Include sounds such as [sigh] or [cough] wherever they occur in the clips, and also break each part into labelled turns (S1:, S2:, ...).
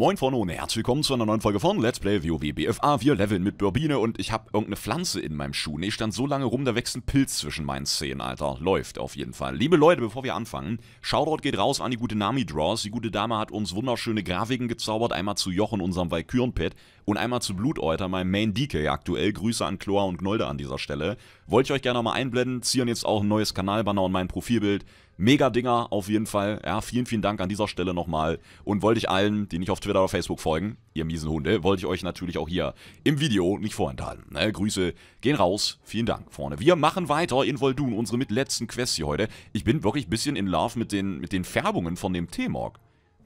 S1: Moin vorne und herzlich willkommen zu einer neuen Folge von Let's Play WoW BFA. Wir leveln mit Birbine und ich habe irgendeine Pflanze in meinem Schuh. Nee, ich stand so lange rum, da wächst ein Pilz zwischen meinen Zähnen, Alter. Läuft auf jeden Fall. Liebe Leute, bevor wir anfangen, Shoutout geht raus an die gute Nami Draws. Die gute Dame hat uns wunderschöne Grafiken gezaubert. Einmal zu Jochen, unserem valkyren Valkyrenpad und einmal zu Blutäuter, meinem Main DK aktuell. Grüße an Chloa und Gnolde an dieser Stelle. Wollte ich euch gerne mal einblenden, ziehen jetzt auch ein neues Kanalbanner und mein Profilbild. Mega-Dinger auf jeden Fall. Ja, vielen, vielen Dank an dieser Stelle nochmal. Und wollte ich allen, die nicht auf Twitter oder Facebook folgen, ihr miesen Hunde, wollte ich euch natürlich auch hier im Video nicht vorenthalten. Ne, Grüße gehen raus. Vielen Dank, vorne. Wir machen weiter in Voldun, unsere mitletzten Quest hier heute. Ich bin wirklich ein bisschen in Love mit den, mit den Färbungen von dem T-Morg.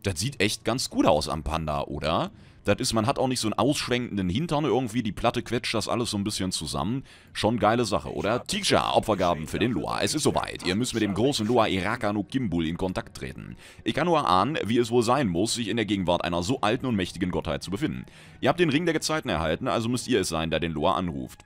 S1: Das sieht echt ganz gut aus am Panda, oder? Ja. Das ist, man hat auch nicht so einen ausschwenkenden Hintern irgendwie, die Platte quetscht das alles so ein bisschen zusammen. Schon geile Sache, oder? Tiksha, Opfergaben für den Lua. Es ist soweit. Ihr müsst mit dem großen Lua Irakano Kimbul in Kontakt treten. Ich kann nur ahnen, wie es wohl sein muss, sich in der Gegenwart einer so alten und mächtigen Gottheit zu befinden. Ihr habt den Ring der Gezeiten erhalten, also müsst ihr es sein, der den Lua anruft.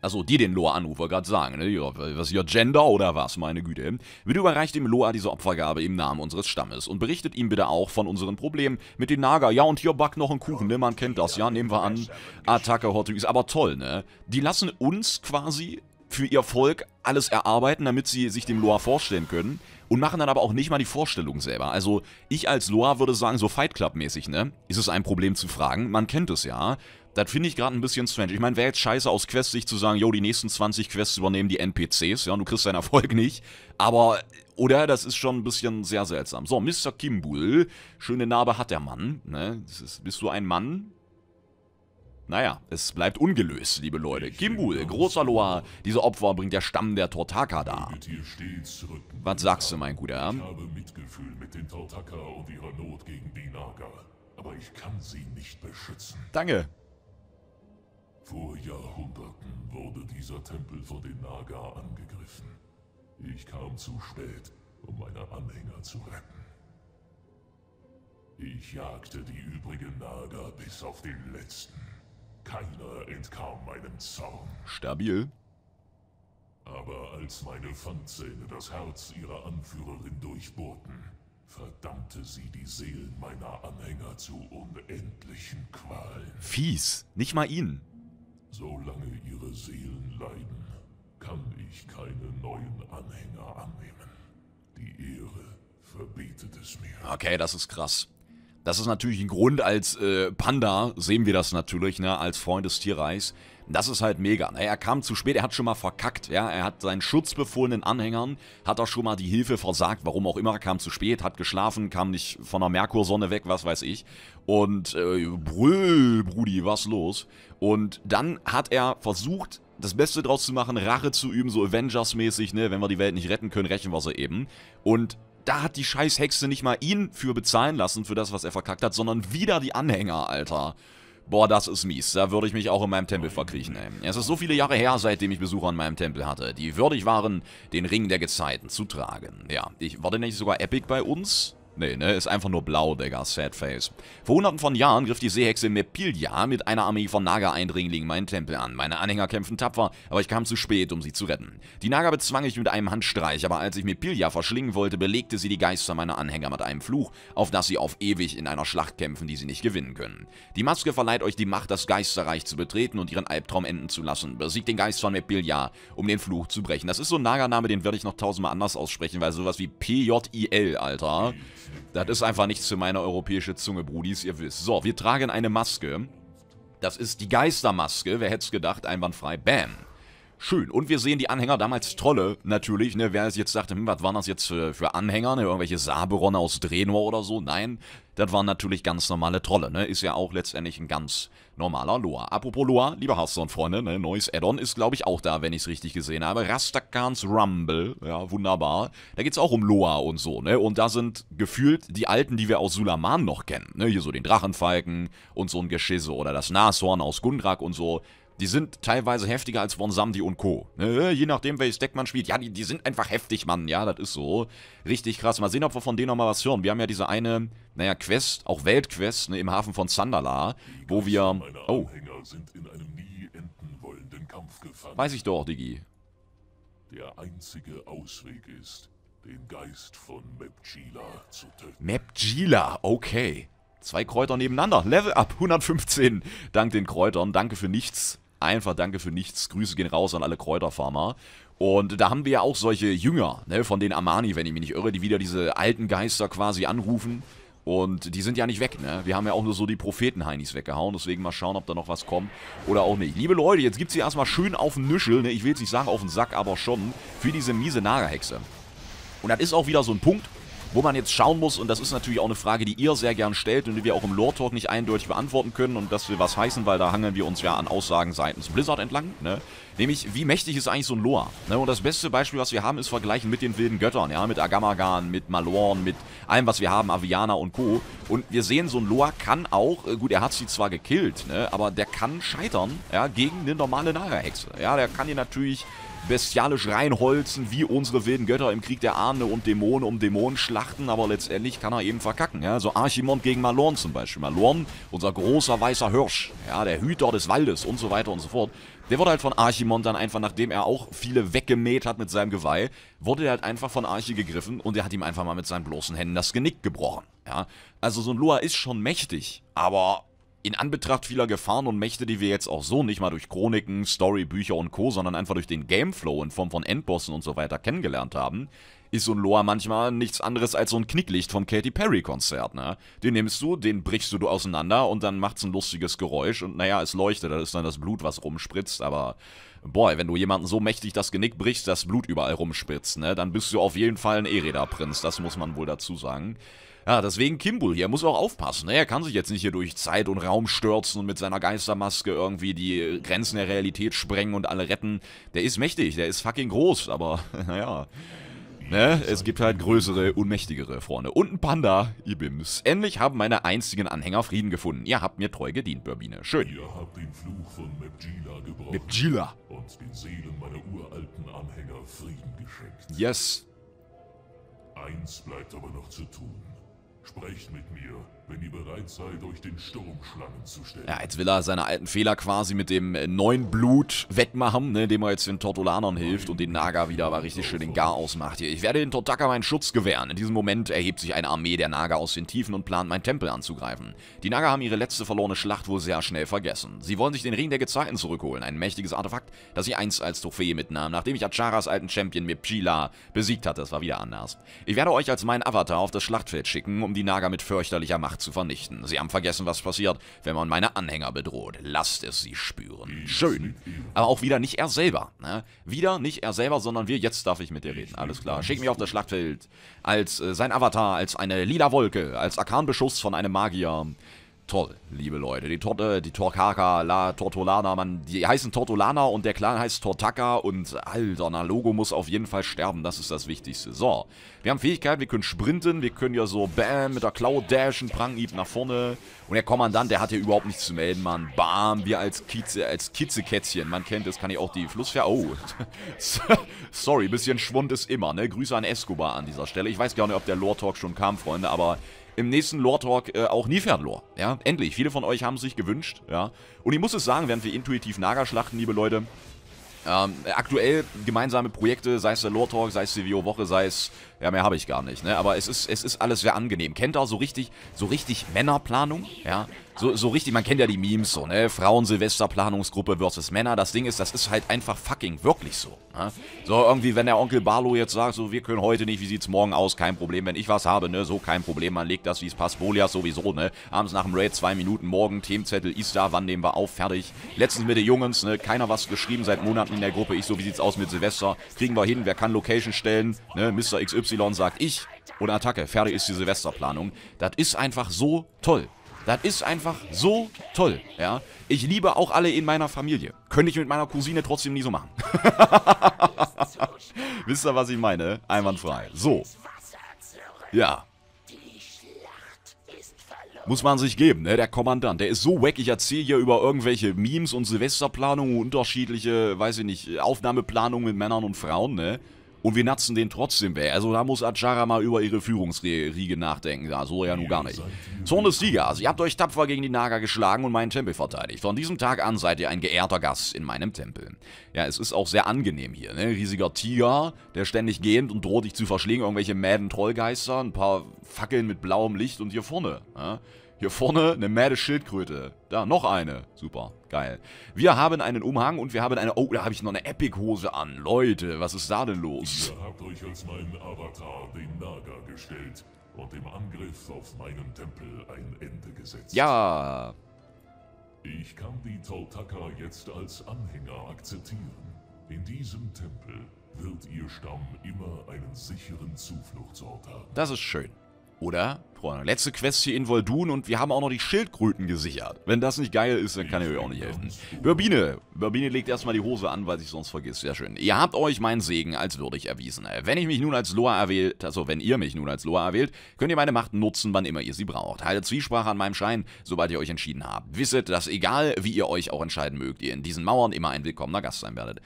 S1: Achso, die den Loa anrufer gerade sagen, ne? Was ist ihr Gender oder was, meine Güte? Bitte überreicht dem Loa diese Opfergabe im Namen unseres Stammes und berichtet ihm bitte auch von unseren Problemen mit den Naga. Ja, und hier back noch einen Kuchen, ne? Man kennt das, ja? Nehmen wir an. Attacke Hot ist aber toll, ne? Die lassen uns quasi für ihr Volk alles erarbeiten, damit sie sich dem Loa vorstellen können und machen dann aber auch nicht mal die Vorstellung selber. Also ich als Loa würde sagen, so Fight Club mäßig, ne? Ist es ein Problem zu fragen? Man kennt es ja. Das finde ich gerade ein bisschen strange. Ich meine, wäre jetzt scheiße aus Quest-Sicht zu sagen, jo, die nächsten 20 Quests übernehmen die NPCs, ja, und du kriegst deinen [laughs] Erfolg nicht. Aber, oder, das ist schon ein bisschen sehr seltsam. So, Mr. Kimbul, schöne Narbe hat der Mann, ne? Ist, bist du ein Mann? Naja, es bleibt ungelöst, liebe Leute. Kimbul, großer Loa, diese Opfer bringt der Stamm der Tortaka da.
S2: Was sagst du, mein Guter? Ich habe Mitgefühl mit den Tortaka und ihrer Not gegen die Naga. Aber ich kann sie nicht beschützen. Danke. Vor Jahrhunderten wurde dieser Tempel von den Naga angegriffen. Ich kam zu spät, um meine Anhänger zu retten. Ich jagte die übrigen Naga bis auf den letzten. Keiner entkam meinem Zaun.
S1: Stabil.
S2: Aber als meine Fandzähne das Herz ihrer Anführerin durchbohrten, verdammte sie die Seelen meiner Anhänger zu unendlichen Qualen.
S1: Fies, nicht mal ihn.
S2: Solange ihre Seelen leiden, kann ich keine neuen Anhänger annehmen. Die Ehre verbietet es mir.
S1: Okay, das ist krass. Das ist natürlich ein Grund, als äh, Panda sehen wir das natürlich, ne, als Freund des Tierreichs, das ist halt mega. Ne? Er kam zu spät, er hat schon mal verkackt. Ja? Er hat seinen schutzbefohlenen Anhängern, hat er schon mal die Hilfe versagt, warum auch immer, Er kam zu spät, hat geschlafen, kam nicht von der Merkursonne weg, was weiß ich. Und, äh, brüll, Brudi, was los? Und dann hat er versucht, das Beste draus zu machen, Rache zu üben, so Avengers-mäßig, ne? Wenn wir die Welt nicht retten können, rächen wir sie eben. Und da hat die scheiß Hexe nicht mal ihn für bezahlen lassen, für das, was er verkackt hat, sondern wieder die Anhänger, Alter. Boah, das ist mies. Da würde ich mich auch in meinem Tempel verkriechen, ey. Es ist so viele Jahre her, seitdem ich Besucher in meinem Tempel hatte, die würdig waren, den Ring der Gezeiten zu tragen. Ja, ich, war denn nicht sogar Epic bei uns? Nee, ne, ist einfach nur blau, Digga, sad face. Vor hunderten von Jahren griff die Seehexe Mepilia mit einer Armee von Naga-Eindringlingen meinen Tempel an. Meine Anhänger kämpften tapfer, aber ich kam zu spät, um sie zu retten. Die Naga bezwang ich mit einem Handstreich, aber als ich Mepilia verschlingen wollte, belegte sie die Geister meiner Anhänger mit einem Fluch, auf das sie auf ewig in einer Schlacht kämpfen, die sie nicht gewinnen können. Die Maske verleiht euch die Macht, das Geisterreich zu betreten und ihren Albtraum enden zu lassen. Besiegt den Geist von Mepilia, um den Fluch zu brechen. Das ist so ein Naga-Name, den werde ich noch tausendmal anders aussprechen, weil sowas wie PJIL, Alter. Das ist einfach nichts für meine europäische Zunge, Brudis, ihr wisst. So, wir tragen eine Maske. Das ist die Geistermaske. Wer hätte es gedacht? Einwandfrei. Bam schön. Und wir sehen die Anhänger, damals Trolle natürlich, ne? wer jetzt sagt, hm, was waren das jetzt für, äh, für Anhänger, ne? irgendwelche Saberon aus Drenor oder so, nein, das waren natürlich ganz normale Trolle, ne? ist ja auch letztendlich ein ganz normaler Loa. Apropos Loa, lieber Hearthstone-Freunde, ne? neues Addon ist glaube ich auch da, wenn ich es richtig gesehen habe, Rastakans Rumble, ja wunderbar, da geht's auch um Loa und so, ne? und da sind gefühlt die alten, die wir aus Sulaman noch kennen, ne? hier so den Drachenfalken und so ein Geschisse oder das Nashorn aus Gundrak und so, die sind teilweise heftiger als Von Samdi und Co. Ne? Je nachdem, welches Deck man spielt. Ja, die, die sind einfach heftig, Mann. Ja, das ist so. Richtig krass. Mal sehen, ob wir von denen nochmal was hören. Wir haben ja diese eine, naja, Quest, auch Weltquest, ne, im Hafen von Sandala, wo wir... Oh. Weiß ich doch, Digi.
S2: Der einzige Ausweg ist, den Geist von Mepjila zu töten.
S1: Mepjila, okay. Zwei Kräuter nebeneinander. Level up 115. Dank den Kräutern. Danke für nichts. Einfach danke für nichts. Grüße gehen raus an alle Kräuterfarmer. Und da haben wir ja auch solche Jünger, ne, von den Amani, wenn ich mich nicht irre, die wieder diese alten Geister quasi anrufen. Und die sind ja nicht weg, ne? Wir haben ja auch nur so die Propheten-Heinis weggehauen. Deswegen mal schauen, ob da noch was kommt oder auch nicht. Liebe Leute, jetzt gibt's hier erstmal schön auf den Nüschel, ne? Ich will jetzt nicht sagen auf den Sack, aber schon. Für diese miese Naga-Hexe. Und das ist auch wieder so ein Punkt, wo man jetzt schauen muss, und das ist natürlich auch eine Frage, die ihr sehr gern stellt und die wir auch im Lore-Talk nicht eindeutig beantworten können und das will was heißen, weil da hangeln wir uns ja an Aussagen seitens Blizzard entlang, ne? Nämlich, wie mächtig ist eigentlich so ein Loa? Ne? Und das beste Beispiel, was wir haben, ist vergleichen mit den wilden Göttern, ja? Mit Agamagan, mit Malorn, mit allem, was wir haben, Aviana und Co. Und wir sehen, so ein Loa kann auch, äh, gut, er hat sie zwar gekillt, ne? Aber der kann scheitern, ja, gegen eine normale Naga-Hexe. Ja, der kann ihr natürlich bestialisch reinholzen, wie unsere wilden Götter im Krieg der Ahne und Dämonen um Dämonen schlachten, aber letztendlich kann er eben verkacken. Ja? So Archimond gegen Malorn zum Beispiel. Malorn, unser großer weißer Hirsch, ja, der Hüter des Waldes und so weiter und so fort. Der wurde halt von Archimond dann einfach, nachdem er auch viele weggemäht hat mit seinem Geweih, wurde er halt einfach von Archie gegriffen und er hat ihm einfach mal mit seinen bloßen Händen das Genick gebrochen. Ja? Also so ein Lua ist schon mächtig, aber in Anbetracht vieler Gefahren und Mächte, die wir jetzt auch so nicht mal durch Chroniken, Storybücher und Co., sondern einfach durch den Gameflow in Form von Endbossen und so weiter kennengelernt haben, ist so ein Loa manchmal nichts anderes als so ein Knicklicht vom Katy Perry Konzert, ne? Den nimmst du, den brichst du du auseinander und dann macht's ein lustiges Geräusch und naja, es leuchtet, das ist dann das Blut, was rumspritzt, aber boy, wenn du jemanden so mächtig das Genick brichst, dass Blut überall rumspritzt, ne? Dann bist du auf jeden Fall ein Ereda-Prinz, das muss man wohl dazu sagen. Ja, deswegen Kimbul hier Er muss auch aufpassen. Ne? Er kann sich jetzt nicht hier durch Zeit und Raum stürzen und mit seiner Geistermaske irgendwie die äh, Grenzen der Realität sprengen und alle retten. Der ist mächtig, der ist fucking groß, aber [laughs] naja. Ne? Es gibt halt größere, unmächtigere Freunde. Und ein Panda, Ibims. Endlich haben meine einzigen Anhänger Frieden gefunden. Ihr habt mir treu gedient, Birbine. Schön.
S2: Ihr habt den Fluch von Mepjila gebrochen. Mepjila. Und den Seelen meiner uralten Anhänger Frieden geschenkt. Yes. Eins bleibt aber noch zu tun. Sprecht mit mir wenn ihr bereit seid, euch den Sturmschlangen
S1: zu stellen. Ja, jetzt will er seine alten Fehler quasi mit dem äh, neuen Blut wegmachen, ne, indem er jetzt den Tortolanern hilft und den Naga wieder aber richtig schön den Gar ausmacht hier. Ich werde den Tortaka meinen Schutz gewähren. In diesem Moment erhebt sich eine Armee der Naga aus den Tiefen und plant, meinen Tempel anzugreifen. Die Naga haben ihre letzte verlorene Schlacht wohl sehr schnell vergessen. Sie wollen sich den Ring der Gezeiten zurückholen, ein mächtiges Artefakt, das sie einst als Trophäe mitnahm, nachdem ich Acharas alten Champion Mipchila besiegt hatte. Das war wieder anders. Ich werde euch als meinen Avatar auf das Schlachtfeld schicken, um die Naga mit fürchterlicher Macht zu vernichten. Sie haben vergessen, was passiert, wenn man meine Anhänger bedroht. Lasst es sie spüren. Schön. Aber auch wieder nicht er selber. Ne? Wieder nicht er selber, sondern wir. Jetzt darf ich mit dir reden. Alles klar. Schick mich auf das Schlachtfeld. Als äh, sein Avatar, als eine lila Wolke, als Arkanbeschuss von einem Magier toll, liebe Leute. Die Torte, die Torkaka, La Tortolana, man, die heißen Tortolana und der Clan heißt Tortaka und alter, na Logo muss auf jeden Fall sterben, das ist das Wichtigste. So, wir haben Fähigkeiten, wir können sprinten, wir können ja so bam mit der Klaue dashen, Prangieb nach vorne und der Kommandant, der hat hier überhaupt nichts zu melden, Mann. Bam, wir als Kitze, als Kitzekätzchen, man kennt es, kann ich auch die Flussfähr... oh, [laughs] sorry, bisschen Schwund ist immer, ne, Grüße an Escobar an dieser Stelle. Ich weiß gar nicht, ob der Lore-Talk schon kam, Freunde, aber im nächsten Lore-Talk äh, auch Nilpferd-Lore. Ja, endlich. Viele von euch haben es sich gewünscht. Ja, und ich muss es sagen, während wir intuitiv Naga schlachten, liebe Leute, ähm, aktuell gemeinsame Projekte, sei es der Lore Talk, sei es die WoW-Woche, sei es, ja mehr habe ich gar nicht, ne? aber es ist, es ist alles sehr angenehm. Kennt auch so richtig, so richtig Männerplanung, ja, so, so richtig, man kennt ja die Memes so, ne? Frauen-Silvester-Planungsgruppe versus Männer. Das Ding ist, das ist halt einfach fucking wirklich so. Ne? So irgendwie, wenn der Onkel Barlow jetzt sagt, so, wir können heute nicht, wie sieht's morgen aus? Kein Problem, wenn ich was habe, ne? So kein Problem, man legt das, wie es passt. Bolias sowieso, ne? Abends nach dem Raid zwei Minuten, morgen Themenzettel, ist da, wann nehmen wir auf? Fertig. Letztens mit den Jungs, ne? Keiner was geschrieben seit Monaten in der Gruppe. Ich so, wie sieht's aus mit Silvester? Kriegen wir hin, wer kann Location stellen? Ne? Mr. XY sagt ich. Und Attacke, fertig ist die Silvesterplanung. Das ist einfach so toll. Das ist einfach so toll, ja. Ich liebe auch alle in meiner Familie. Könnte ich mit meiner Cousine trotzdem nie so machen. [laughs] Wisst ihr, was ich meine? Einwandfrei. So. Ja. Muss man sich geben, ne? Der Kommandant, der ist so wack. Ich erzähle hier über irgendwelche Memes und Silvesterplanungen, unterschiedliche, weiß ich nicht, Aufnahmeplanungen mit Männern und Frauen, ne? Und wir natzen den trotzdem weg. Also da muss Ajara mal über ihre Führungsriege nachdenken. Ja, so ja nun gar nicht. Zorn des Tigers. Ihr habt euch tapfer gegen die Naga geschlagen und meinen Tempel verteidigt. Von diesem Tag an seid ihr ein geehrter Gast in meinem Tempel. Ja, es ist auch sehr angenehm hier. Ne? Riesiger Tiger, der ständig gähnt und droht dich zu verschlingen. Irgendwelche mäden Trollgeister, ein paar Fackeln mit blauem Licht und hier vorne. Ja? Hier vorne eine mäde Schildkröte. Da, noch eine. Super, geil. Wir haben einen Umhang und wir haben eine... Oh, da habe ich noch eine Epic-Hose an. Leute, was ist da denn los?
S2: Ihr habt euch als meinen Avatar, den Naga, gestellt und dem Angriff auf meinen Tempel ein Ende gesetzt.
S1: Ja.
S2: Ich kann die Tautaka jetzt als Anhänger akzeptieren. In diesem Tempel wird ihr Stamm immer einen sicheren
S1: Zufluchtsort haben. Das ist schön. Oder? letzte Quest hier in Voldun und wir haben auch noch die Schildkröten gesichert. Wenn das nicht geil ist, dann kann ich euch auch nicht helfen. Birbine. Birbine legt erstmal die Hose an, weil ich sonst vergisst. Sehr schön. Ihr habt euch meinen Segen als würdig erwiesen. Wenn ich mich nun als Loa erwählt, also wenn ihr mich nun als Loa erwählt, könnt ihr meine Macht nutzen, wann immer ihr sie braucht. Haltet Zwiesprache an meinem Schein, sobald ihr euch entschieden habt. Wisset, dass egal, wie ihr euch auch entscheiden mögt, ihr in diesen Mauern immer ein willkommener Gast sein werdet.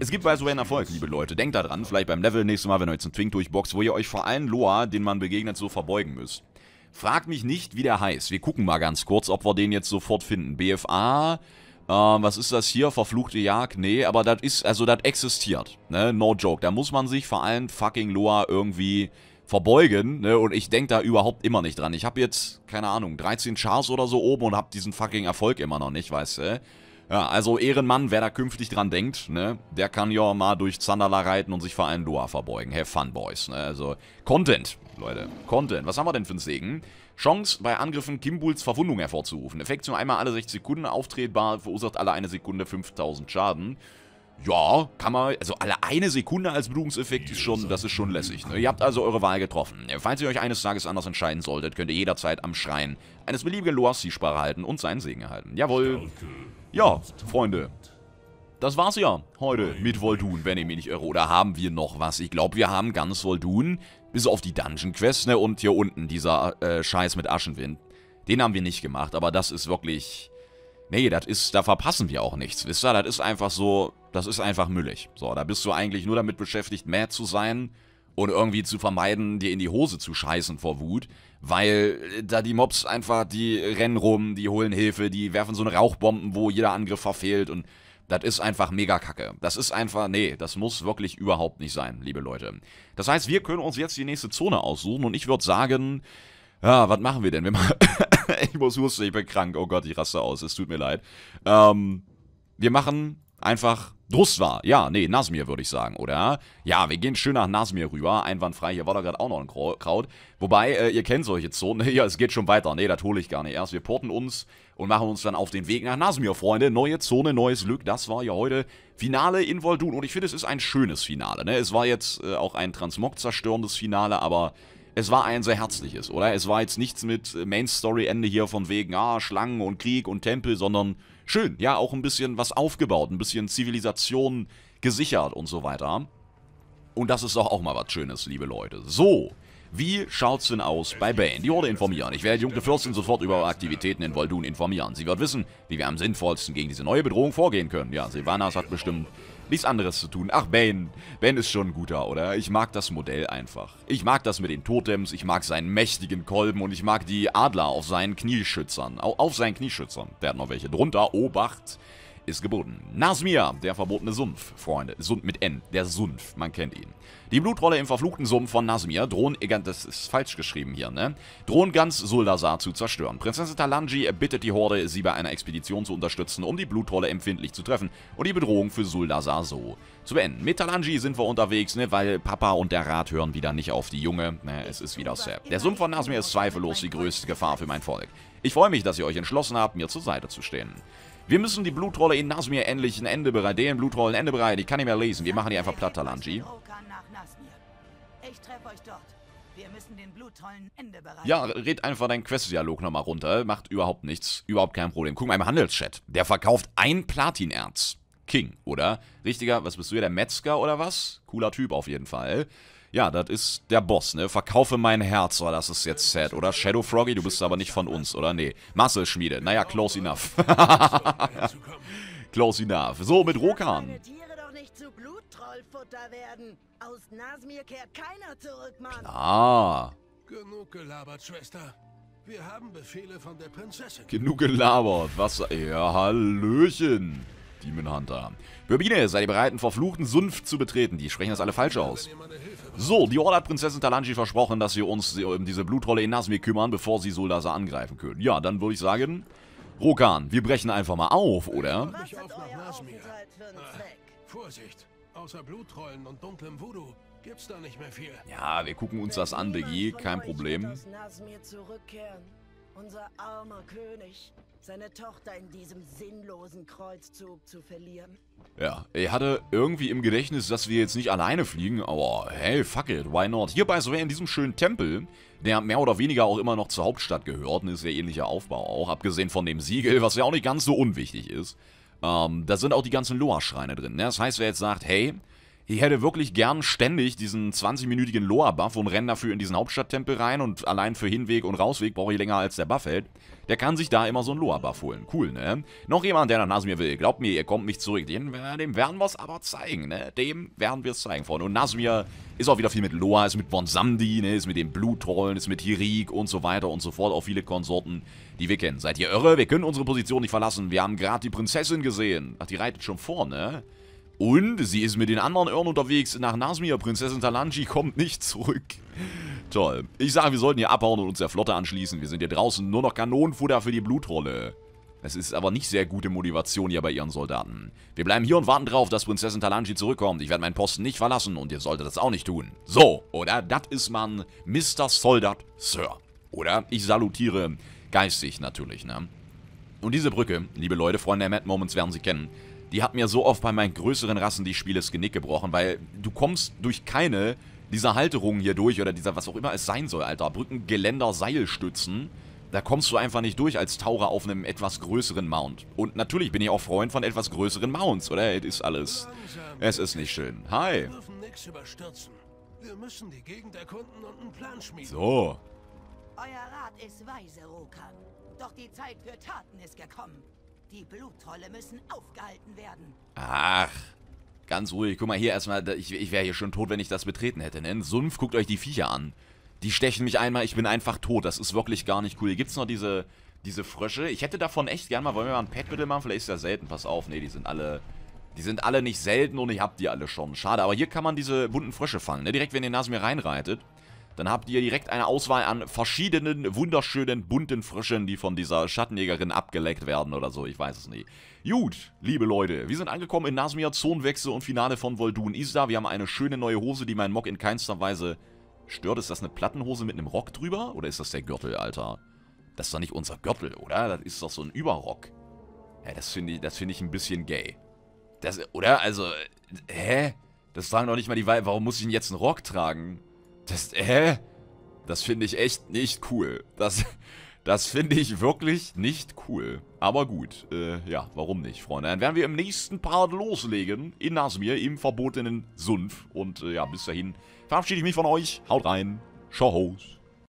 S1: Es gibt bei so einen Erfolg, liebe Leute. Denkt daran, vielleicht beim Level nächstes Mal, wenn ihr euch zum Twink durchboxt, wo ihr euch vor allen Loa, den man begegnet, so verbeugt, verbeugen müssen. Frag mich nicht, wie der heißt. Wir gucken mal ganz kurz, ob wir den jetzt sofort finden. BFA, äh, was ist das hier? Verfluchte Jagd? Nee, aber das ist, also das existiert. Ne? No joke. Da muss man sich vor allem fucking Loa irgendwie verbeugen, ne? Und ich denke da überhaupt immer nicht dran. Ich habe jetzt, keine Ahnung, 13 Chars oder so oben und habe diesen fucking Erfolg immer noch nicht, weißt du? Ja, also Ehrenmann, wer da künftig dran denkt, ne, der kann ja mal durch Zandala reiten und sich vor einen Loa verbeugen. Have fun, Boys. Ne? Also Content, Leute. Content. Was haben wir denn für einen Segen? Chance, bei Angriffen Kimbuls Verwundung hervorzurufen. Effekt zum einmal alle 60 Sekunden auftretbar, verursacht alle eine Sekunde 5000 Schaden. Ja, kann man, also alle eine Sekunde als Blutungseffekt ist schon, das ist schon lässig. Ne? Ihr habt also eure Wahl getroffen. Falls ihr euch eines Tages anders entscheiden solltet, könnt ihr jederzeit am Schrein eines beliebigen Loassi-Sparer halten und seinen Segen erhalten. Jawohl. Stärke. Ja, Freunde. Das war's ja heute mit Voldun, wenn ich mich nicht irre. Oder haben wir noch was? Ich glaube, wir haben ganz Voldun. bis auf die Dungeon-Quest, ne? Und hier unten dieser äh, Scheiß mit Aschenwind. Den haben wir nicht gemacht, aber das ist wirklich... Nee, das ist, da verpassen wir auch nichts, wisst ihr? Das ist einfach so, das ist einfach müllig. So, da bist du eigentlich nur damit beschäftigt, mad zu sein und irgendwie zu vermeiden, dir in die Hose zu scheißen vor Wut, weil äh, da die Mobs einfach, die rennen rum, die holen Hilfe, die werfen so eine Rauchbomben, wo jeder Angriff verfehlt und das ist einfach mega kacke. Das ist einfach, nee, das muss wirklich überhaupt nicht sein, liebe Leute. Das heißt, wir können uns jetzt die nächste Zone aussuchen und ich würde sagen, ja, was machen wir denn? Wir machen [laughs] ich muss husten, ich bin krank, oh Gott, ich raste aus, es tut mir leid. Ähm, wir machen einfach Druswa, ja, nee, Nasmir würde ich sagen, oder? Ja, wir gehen schön nach Nasmir rüber, einwandfrei, hier war da gerade auch noch ein Kraut. Wobei, äh, ihr kennt solche Zonen, [laughs] ja, es geht schon weiter, nee, das hole ich gar nicht erst. Wir porten uns und machen uns dann auf den Weg nach Nasmir, Freunde. Neue Zone, neues Glück, das war ja heute Finale in Voldun und ich finde, es ist ein schönes Finale, ne? Es war jetzt äh, auch ein Transmog-zerstörendes Finale, aber es war ein sehr herzliches, oder? Es war jetzt nichts mit Main-Story-Ende hier von wegen, ah, Schlangen und Krieg und Tempel, sondern schön, ja, auch ein bisschen was aufgebaut, ein bisschen Zivilisation gesichert und so weiter. Und das ist doch auch mal was Schönes, liebe Leute. So, wie schaut's denn aus bei Bane? Die Horde informieren. Ich werde die Junge Fürstin sofort über Aktivitäten in Voldun informieren. Sie wird wissen, wie wir am sinnvollsten gegen diese neue Bedrohung vorgehen können. Ja, Silvanas hat bestimmt nichts anderes zu tun. Ach, Ben. Ben ist schon ein guter, oder? Ich mag das Modell einfach. Ich mag das mit den Totems, ich mag seinen mächtigen Kolben und ich mag die Adler auf seinen Knieschützern. Auf seinen Knieschützern. Der hat noch welche drunter. Obacht ist geboten. Nasmia, der verbotene Sumpf, Freunde. Sund mit N, der Sumpf, man kennt ihn. Die Blutrolle im verfluchten Sumpf von Nasmia drohen, das ist falsch geschrieben hier, ne? Drohen ganz Suldasar zu zerstören. Prinzessin Talanji bittet die Horde, sie bei einer Expedition zu unterstützen, um die Blutrolle empfindlich zu treffen und die Bedrohung für Suldasar so zu beenden. Mit Talanji sind wir unterwegs, ne? Weil Papa und der Rat hören wieder nicht auf die Junge. Ne, es ist wieder Sepp. Der Sumpf von Nasmia ist zweifellos die größte Gefahr für mein Volk. Ich freue mich, dass ihr euch entschlossen habt, mir zur Seite zu stehen. Wir müssen die Blutrolle in Nasmir endlich ein Ende bereiten. Den Blutrollen Ende bereiten. Ich kann nicht mehr lesen. Wir machen die einfach platt, Talanji.
S2: Ich treffe euch dort. Wir müssen den Blutrollen Ende bereiten.
S1: Ja, red einfach deinen Questdialog nochmal runter. Macht überhaupt nichts. Überhaupt kein Problem. Guck mal im Handelschat. Der verkauft ein Platinerz. King, oder? Richtiger, was bist du hier, der Metzger oder was? Cooler Typ auf jeden Fall. Ja, das ist der Boss, ne? Verkaufe mein Herz. Oh, das ist jetzt sad, oder? Shadow Froggy, du bist aber nicht von uns, oder? Nee. Muscle-Schmiede, Naja, close enough. [laughs] close enough. So, mit Rokan. Ah.
S2: Genug gelabert, Schwester. Wir haben Befehle von der Prinzessin.
S1: Genug gelabert. Was? Ja, Hallöchen. Demon Hunter. Birbine, seid ihr bereit, einen verfluchten Sumpf zu betreten? Die sprechen das alle falsch aus. So, die Horde hat Prinzessin Talanji versprochen, dass wir uns äh, um diese Blutrolle in Nasmir kümmern, bevor sie Soldase angreifen können. Ja, dann würde ich sagen, Rokan, wir brechen einfach mal auf, oder?
S2: Ich auf nach Nasmir. Ah, Vorsicht, außer Blutrollen und dunklem Voodoo gibt's da nicht mehr viel.
S1: Ja, wir gucken uns das an, Biggie, kein Problem. Unser armer König seine Tochter in diesem sinnlosen Kreuzzug zu verlieren. Ja, ich hatte irgendwie im Gedächtnis, dass wir jetzt nicht alleine fliegen, aber hey, fuck it, why not? Hierbei so in diesem schönen Tempel, der mehr oder weniger auch immer noch zur Hauptstadt gehört, und ist ja ähnlicher Aufbau auch, abgesehen von dem Siegel, was ja auch nicht ganz so unwichtig ist. Ähm, da sind auch die ganzen Loa-Schreine drin, ne? Das heißt, wer jetzt sagt, hey, ich hätte wirklich gern ständig diesen 20-minütigen Loa-Buff und renne dafür in diesen Hauptstadttempel rein und allein für Hinweg und Rausweg brauche ich länger als der Buff hält. Der kann sich da immer so einen Loa-Buff holen. Cool, ne? Noch jemand, der nach Nasmir will. Glaubt mir, ihr kommt nicht zurück. Den, dem werden wir es aber zeigen, ne? Dem werden wir es zeigen, Freunde. Und Nasmir ist auch wieder viel mit Loa, ist mit Bonsamdi, ne? Ist mit dem Blutrollen, ist mit Hirik und so weiter und so fort. Auch viele Konsorten, die wir kennen. Seid ihr irre? Wir können unsere Position nicht verlassen. Wir haben gerade die Prinzessin gesehen. Ach, die reitet schon vor, ne? Und sie ist mit den anderen Irren unterwegs nach Nasmia. Prinzessin Talanji kommt nicht zurück. Toll. Ich sage, wir sollten hier abhauen und uns der Flotte anschließen. Wir sind hier draußen nur noch Kanonenfutter für die Blutrolle. Es ist aber nicht sehr gute Motivation hier bei ihren Soldaten. Wir bleiben hier und warten drauf, dass Prinzessin Talanji zurückkommt. Ich werde meinen Posten nicht verlassen und ihr solltet das auch nicht tun. So, oder? Das ist man Mr. Soldat Sir. Oder? Ich salutiere geistig natürlich, ne? Und diese Brücke, liebe Leute, Freunde der Mad Moments werden sie kennen, die hat mir so oft bei meinen größeren Rassen die Spiele das Genick gebrochen, weil du kommst durch keine dieser Halterungen hier durch oder dieser, was auch immer es sein soll, Alter. Brücken, Geländer, Seilstützen. Da kommst du einfach nicht durch als Taurer auf einem etwas größeren Mount. Und natürlich bin ich auch Freund von etwas größeren Mounts, oder? Es ist alles... Es ist nicht schön. Hi.
S2: So. Euer Rat ist weise, Rokan. Doch die Zeit
S1: für Taten ist gekommen. Die Bluttrolle müssen aufgehalten werden. Ach, ganz ruhig. Guck mal hier erstmal, ich, ich wäre hier schon tot, wenn ich das betreten hätte, ne? Sumpf, guckt euch die Viecher an. Die stechen mich einmal, ich bin einfach tot. Das ist wirklich gar nicht cool. Hier gibt es noch diese, diese Frösche. Ich hätte davon echt gerne mal, wollen wir mal ein Pet-Mittel machen? Vielleicht ist das selten, pass auf. Ne, die sind alle, die sind alle nicht selten und ich hab die alle schon. Schade, aber hier kann man diese bunten Frösche fangen, ne? Direkt, wenn ihr Nase mir reinreitet dann habt ihr direkt eine Auswahl an verschiedenen, wunderschönen, bunten Frischen, die von dieser Schattenjägerin abgeleckt werden oder so, ich weiß es nicht. Gut, liebe Leute, wir sind angekommen in Nasmia, Zonenwechsel und Finale von Voldun Isda. Wir haben eine schöne neue Hose, die mein Mock in keinster Weise stört. Ist das eine Plattenhose mit einem Rock drüber oder ist das der Gürtel, Alter? Das ist doch nicht unser Gürtel, oder? Das ist doch so ein Überrock. Ja, das finde ich, find ich ein bisschen gay. Das, oder? Also, äh, hä? Das tragen doch nicht mal die Weile. Warum muss ich denn jetzt einen Rock tragen? Das, äh, das finde ich echt nicht cool. Das, das finde ich wirklich nicht cool. Aber gut, äh, ja, warum nicht, Freunde? Dann werden wir im nächsten Part loslegen in Nasmir im verbotenen Sumpf. Und äh, ja, bis dahin verabschiede ich mich von euch. Haut rein. Ciao.